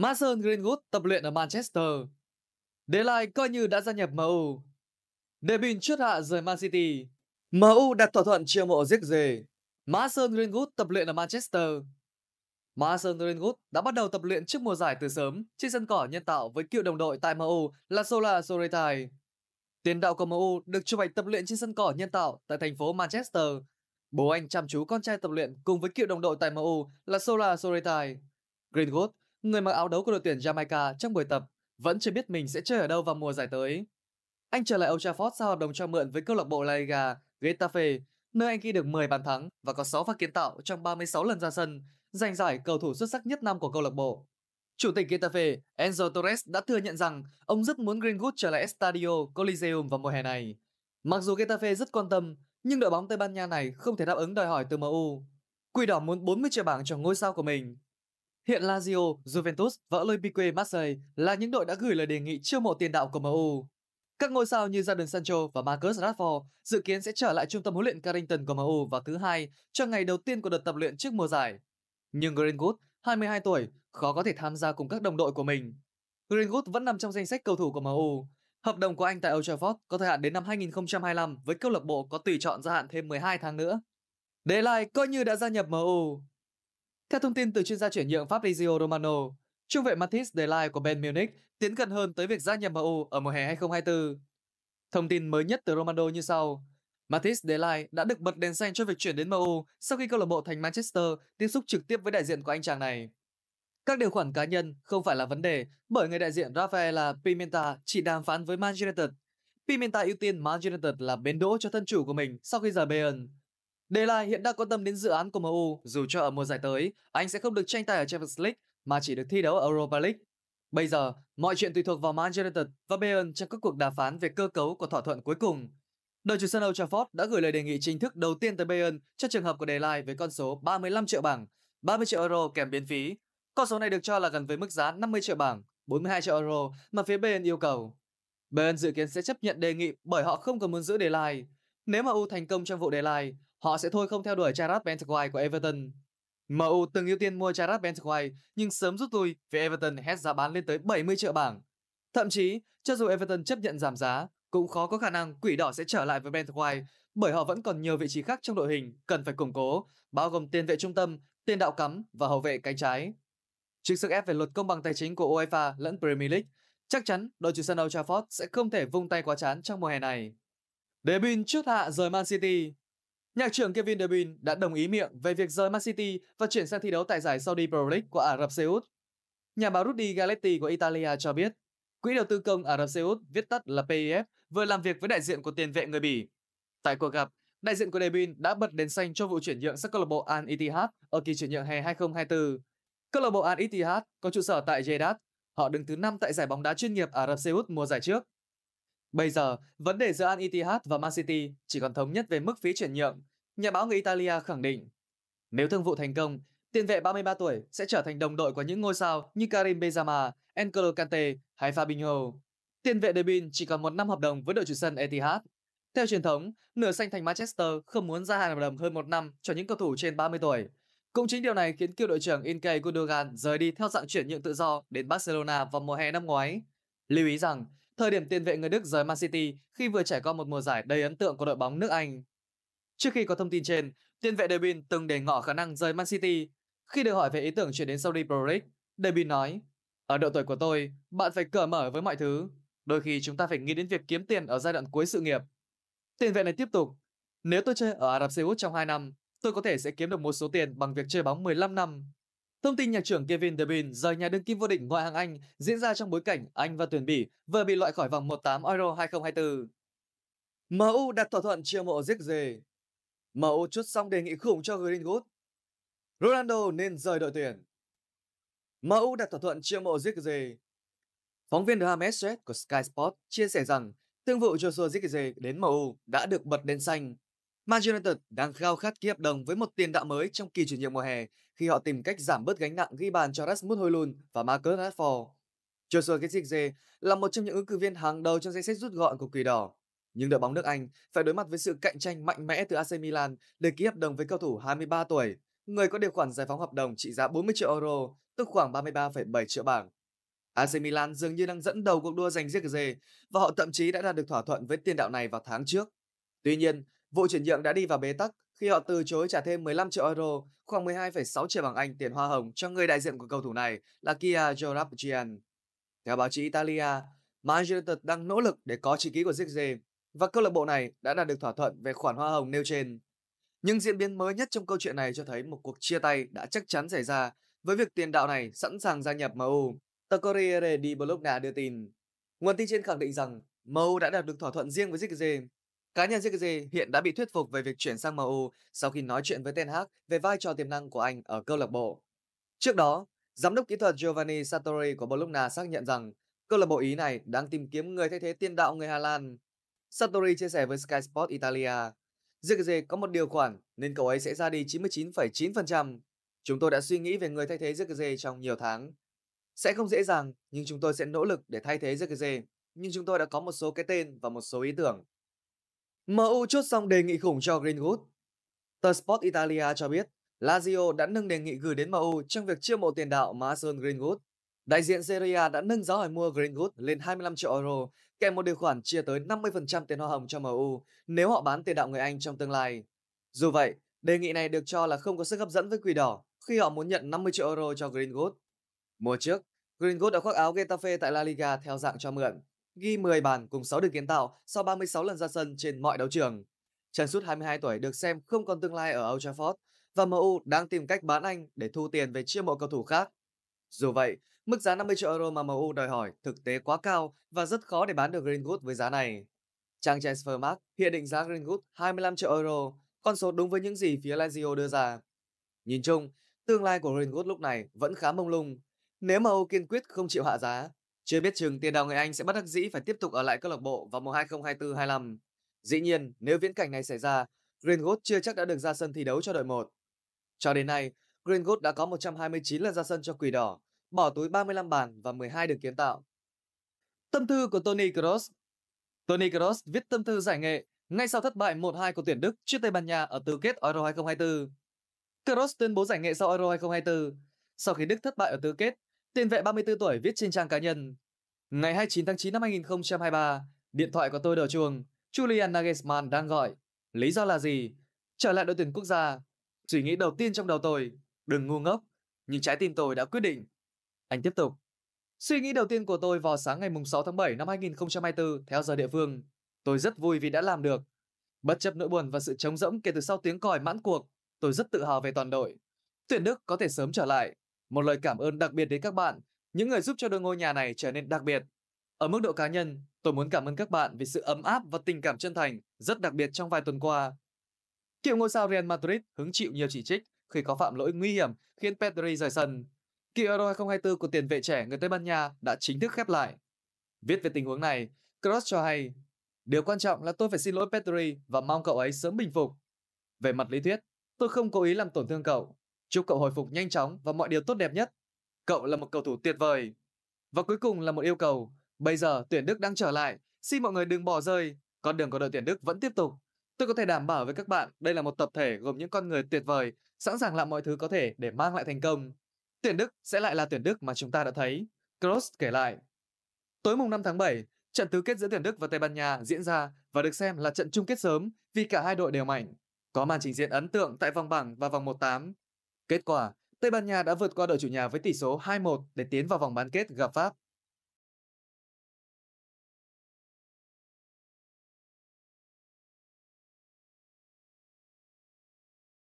Mason Greenwood tập luyện ở Manchester. Delay coi như đã gia nhập MU. Debin trước hạ rời Man City. MU đặt thỏa thuận chiêu mộ giết dề. Mason Greenwood tập luyện ở Manchester. Mason Greenwood đã bắt đầu tập luyện trước mùa giải từ sớm trên sân cỏ nhân tạo với cựu đồng đội tại MU là Sola Soretai. Tiền đạo của MU được chụp ảnh tập luyện trên sân cỏ nhân tạo tại thành phố Manchester. Bố anh chăm chú con trai tập luyện cùng với cựu đồng đội tại MU là Sola Soretai. Greenwood người mặc áo đấu của đội tuyển Jamaica trong buổi tập vẫn chưa biết mình sẽ chơi ở đâu vào mùa giải tới. Anh trở lại Old Trafford sau hợp đồng cho mượn với câu lạc bộ La Liga Getafe, nơi anh ghi được 10 bàn thắng và có 6 phát kiến tạo trong 36 lần ra sân, giành giải cầu thủ xuất sắc nhất năm của câu lạc bộ. Chủ tịch Getafe Enzo Torres đã thừa nhận rằng ông rất muốn Greenwood trở lại Estadio Coliseum vào mùa hè này. Mặc dù Getafe rất quan tâm, nhưng đội bóng Tây Ban Nha này không thể đáp ứng đòi hỏi từ MU. Quỷ đỏ muốn 40 triệu bảng cho ngôi sao của mình. Hiện Lazio, Juventus và Olympique Marseille là những đội đã gửi lời đề nghị chiêu mộ tiền đạo của MU. Các ngôi sao như Jadon Sancho và Marcus Rashford dự kiến sẽ trở lại trung tâm huấn luyện Carrington của MU vào thứ hai cho ngày đầu tiên của đợt tập luyện trước mùa giải. Nhưng Greenwood, 22 tuổi, khó có thể tham gia cùng các đồng đội của mình. Greenwood vẫn nằm trong danh sách cầu thủ của MU. Hợp đồng của anh tại Old Trafford có thời hạn đến năm 2025 với câu lạc bộ có tùy chọn gia hạn thêm 12 tháng nữa. Delay coi như đã gia nhập MU. Theo thông tin từ chuyên gia chuyển nhượng Fabrizio Romano, trung vệ Matthijs De của Bayern Munich tiến gần hơn tới việc gia nhập MU ở mùa hè 2024. Thông tin mới nhất từ Romano như sau. Matthijs De đã được bật đèn xanh cho việc chuyển đến MU sau khi câu lạc bộ thành Manchester tiếp xúc trực tiếp với đại diện của anh chàng này. Các điều khoản cá nhân không phải là vấn đề bởi người đại diện Rafaela Pimenta chỉ đàm phán với Manchester. Pimenta ưu tiên Manchester là bến đỗ cho thân chủ của mình sau khi rời Bayern. De Lai hiện đang quan tâm đến dự án của MU, dù cho ở mùa giải tới, anh sẽ không được tranh tài ở Champions League mà chỉ được thi đấu ở Europa League. Bây giờ, mọi chuyện tùy thuộc vào Manchester United và Bayern trong các cuộc đàm phán về cơ cấu của thỏa thuận cuối cùng. Đội chủ sân Old Trafford đã gửi lời đề nghị chính thức đầu tiên tới Bayern cho trường hợp của De Lai với con số 35 triệu bảng, 30 triệu euro kèm biến phí. Con số này được cho là gần với mức giá 50 triệu bảng, 42 triệu euro mà phía Bayern yêu cầu. Bayern dự kiến sẽ chấp nhận đề nghị bởi họ không còn muốn giữ De Lai. Nếu mà U thành công trong vụ De Lai, họ sẽ thôi không theo đuổi Jarrod Bentegwai của Everton. MU từng ưu tiên mua Jarrod Bentegwai nhưng sớm rút lui vì Everton hét giá bán lên tới 70 triệu bảng. Thậm chí, cho dù Everton chấp nhận giảm giá, cũng khó có khả năng quỷ đỏ sẽ trở lại với Bentegwai bởi họ vẫn còn nhiều vị trí khác trong đội hình cần phải củng cố, bao gồm tiền vệ trung tâm, tiền đạo cắm và hậu vệ cánh trái. Trước sức ép về luật công bằng tài chính của UEFA lẫn Premier League, chắc chắn đội chủ sân Old Trafford sẽ không thể vung tay quá chán trong mùa hè này. Để bin chút hạ rời Man City, Nhạc trưởng Kevin De Bruyne đã đồng ý miệng về việc rời Man City và chuyển sang thi đấu tại giải Saudi Pro League của Ả Rập Xê Út. Nhà báo Rudy Galetti của Italia cho biết, Quỹ đầu tư công Ả Rập Xê Út, viết tắt là PIF, e vừa làm việc với đại diện của tiền vệ người Bỉ. Tại cuộc gặp, đại diện của De Bruyne đã bật đèn xanh cho vụ chuyển nhượng sang câu lạc bộ Al Ittihad ở kỳ chuyển nhượng hè 2024. Câu lạc bộ Al Ittihad có trụ sở tại Jeddah. Họ đứng thứ 5 tại giải bóng đá chuyên nghiệp Ả Rập Xê Út mùa giải trước. Bây giờ, vấn đề giữa Al Ittihad và Man City chỉ còn thống nhất về mức phí chuyển nhượng Nhà báo người Italia khẳng định, nếu thương vụ thành công, tiền vệ 33 tuổi sẽ trở thành đồng đội của những ngôi sao như Karim Benzema, N'Golo Kante hay Fabinho. Tiền vệ Debin chỉ còn một năm hợp đồng với đội chủ sân Etihad. Theo truyền thống, nửa xanh thành Manchester không muốn gia hạn hợp đồng hơn một năm cho những cầu thủ trên 30 tuổi. Cũng chính điều này khiến cựu đội trưởng Inke Gundogan rời đi theo dạng chuyển nhượng tự do đến Barcelona vào mùa hè năm ngoái. Lưu ý rằng, thời điểm tiền vệ người Đức rời Man City khi vừa trải qua một mùa giải đầy ấn tượng của đội bóng nước Anh. Trước khi có thông tin trên, tiền vệ Debin từng để ngỏ khả năng rời Man City. Khi được hỏi về ý tưởng chuyển đến Saudi Pro League, Debin nói, ở độ tuổi của tôi, bạn phải cởi mở với mọi thứ. Đôi khi chúng ta phải nghĩ đến việc kiếm tiền ở giai đoạn cuối sự nghiệp. Tiền vệ này tiếp tục, nếu tôi chơi ở Ả Rập Xê Út trong 2 năm, tôi có thể sẽ kiếm được một số tiền bằng việc chơi bóng 15 năm. Thông tin nhạc trưởng Kevin De Bruyne rời nhà đương kim vô địch ngoại hạng Anh diễn ra trong bối cảnh Anh và tuyển Bỉ vừa bị loại khỏi vòng 1/8 Euro 2024. MU đặt thỏa thuận chiêu mộ Zirkzee MU chốt xong đề nghị khủng cho Greenwood. Ronaldo nên rời đội tuyển. MU đặt thỏa thuận chiêu mộ Zirkzee. Phóng viên Graham Esret của Sky Sport chia sẻ rằng thương vụ Joshua Zirkzee đến MU đã được bật lên xanh. Man United đang khao khát ký hợp đồng với một tiền đạo mới trong kỳ chuyển nhượng mùa hè khi họ tìm cách giảm bớt gánh nặng ghi bàn cho Rasmus Højlund và Marcus Rashford. Joshua Zirkzee là một trong những ứng cử viên hàng đầu trong danh sách rút gọn của Quỷ Đỏ nhưng đội bóng nước Anh phải đối mặt với sự cạnh tranh mạnh mẽ từ AC Milan để ký hợp đồng với cầu thủ 23 tuổi, người có điều khoản giải phóng hợp đồng trị giá 40 triệu euro, tức khoảng 33,7 triệu bảng. AC Milan dường như đang dẫn đầu cuộc đua giành giết dê và họ thậm chí đã đạt được thỏa thuận với tiền đạo này vào tháng trước. Tuy nhiên, vụ chuyển nhượng đã đi vào bế tắc khi họ từ chối trả thêm 15 triệu euro, khoảng 12,6 triệu bảng Anh tiền hoa hồng cho người đại diện của cầu thủ này là Kia Jorapian. Theo báo chí Italia, Man đang nỗ lực để có chữ ký của Zirkzee và câu lạc bộ này đã đạt được thỏa thuận về khoản hoa hồng nêu trên. Nhưng diễn biến mới nhất trong câu chuyện này cho thấy một cuộc chia tay đã chắc chắn xảy ra với việc tiền đạo này sẵn sàng gia nhập MU. Tờ Corriere di Bologna đưa tin. Nguồn tin trên khẳng định rằng MU đã đạt được thỏa thuận riêng với Zirkzee. Cá nhân Zirkzee hiện đã bị thuyết phục về việc chuyển sang MU sau khi nói chuyện với Ten Hag về vai trò tiềm năng của anh ở câu lạc bộ. Trước đó, giám đốc kỹ thuật Giovanni Sartori của Bologna xác nhận rằng câu lạc bộ Ý này đang tìm kiếm người thay thế tiền đạo người Hà Lan. Santori chia sẻ với Sky Sport Italia, Zirkzee có một điều khoản nên cậu ấy sẽ ra đi 99,9%. Chúng tôi đã suy nghĩ về người thay thế Zirkzee trong nhiều tháng. Sẽ không dễ dàng, nhưng chúng tôi sẽ nỗ lực để thay thế Zirkzee, nhưng chúng tôi đã có một số cái tên và một số ý tưởng. MU chốt xong đề nghị khủng cho Greenwood. Tờ Sport Italia cho biết, Lazio đã nâng đề nghị gửi đến MU trong việc chiêu mộ tiền đạo Mason Greenwood. Đại diện Serie đã nâng giá hỏi mua Greenwood lên 25 triệu euro, kèm một điều khoản chia tới 50% tiền hoa hồng cho MU nếu họ bán tiền đạo người Anh trong tương lai. Dù vậy, đề nghị này được cho là không có sức hấp dẫn với Quỷ Đỏ khi họ muốn nhận 50 triệu euro cho Greenwood. Mùa trước, Greenwood đã khoác áo Getafe tại La Liga theo dạng cho mượn, ghi 10 bàn cùng 6 đường kiến tạo sau 36 lần ra sân trên mọi đấu trường. Chân sút 22 tuổi được xem không còn tương lai ở Old Trafford và MU đang tìm cách bán anh để thu tiền về chia mộ cầu thủ khác. Dù vậy, Mức giá 50 triệu euro mà MU đòi hỏi thực tế quá cao và rất khó để bán được Greenwood với giá này. Trang Transfermarkt hiện định giá Greenwood 25 triệu euro, con số đúng với những gì phía Lazio đưa ra. Nhìn chung, tương lai của Greenwood lúc này vẫn khá mông lung. Nếu MU kiên quyết không chịu hạ giá, chưa biết chừng tiền đạo người Anh sẽ bắt đắc dĩ phải tiếp tục ở lại câu lạc bộ vào mùa 2024-25. Dĩ nhiên, nếu viễn cảnh này xảy ra, Greenwood chưa chắc đã được ra sân thi đấu cho đội 1. Cho đến nay, Greenwood đã có 129 lần ra sân cho Quỷ Đỏ bỏ túi 35 bàn và 12 đường kiến tạo. Tâm thư của Tony Kroos Tony Kroos viết tâm thư giải nghệ ngay sau thất bại 1-2 của tuyển Đức trước Tây Ban Nha ở tứ kết Euro 2024. Kroos tuyên bố giải nghệ sau Euro 2024. Sau khi Đức thất bại ở tứ kết, tiền vệ 34 tuổi viết trên trang cá nhân. Ngày 29 tháng 9 năm 2023, điện thoại của tôi đổ chuông, Julian Nagelsmann đang gọi. Lý do là gì? Trở lại đội tuyển quốc gia. Suy nghĩ đầu tiên trong đầu tôi, đừng ngu ngốc, nhưng trái tim tôi đã quyết định anh tiếp tục. Suy nghĩ đầu tiên của tôi vào sáng ngày 6 tháng 7 năm 2024 theo giờ địa phương. Tôi rất vui vì đã làm được. Bất chấp nỗi buồn và sự trống rỗng kể từ sau tiếng còi mãn cuộc, tôi rất tự hào về toàn đội. Tuyển Đức có thể sớm trở lại. Một lời cảm ơn đặc biệt đến các bạn, những người giúp cho đôi ngôi nhà này trở nên đặc biệt. Ở mức độ cá nhân, tôi muốn cảm ơn các bạn vì sự ấm áp và tình cảm chân thành rất đặc biệt trong vài tuần qua. Cựu ngôi sao Real Madrid hứng chịu nhiều chỉ trích khi có phạm lỗi nguy hiểm khiến Pedri rời sân. Kỳ Euro 2024 của tiền vệ trẻ người Tây Ban Nha đã chính thức khép lại. Viết về tình huống này, Kroos cho hay, điều quan trọng là tôi phải xin lỗi Petri và mong cậu ấy sớm bình phục. Về mặt lý thuyết, tôi không cố ý làm tổn thương cậu. Chúc cậu hồi phục nhanh chóng và mọi điều tốt đẹp nhất. Cậu là một cầu thủ tuyệt vời. Và cuối cùng là một yêu cầu. Bây giờ tuyển Đức đang trở lại. Xin mọi người đừng bỏ rơi. Con đường của đội tuyển Đức vẫn tiếp tục. Tôi có thể đảm bảo với các bạn đây là một tập thể gồm những con người tuyệt vời, sẵn sàng làm mọi thứ có thể để mang lại thành công. Tuyển Đức sẽ lại là tuyển Đức mà chúng ta đã thấy, Kroos kể lại. Tối mùng 5 tháng 7, trận tứ kết giữa tuyển Đức và Tây Ban Nha diễn ra và được xem là trận chung kết sớm vì cả hai đội đều mạnh, có màn trình diễn ấn tượng tại vòng bảng và vòng 1-8. Kết quả, Tây Ban Nha đã vượt qua đội chủ nhà với tỷ số 2-1 để tiến vào vòng bán kết gặp Pháp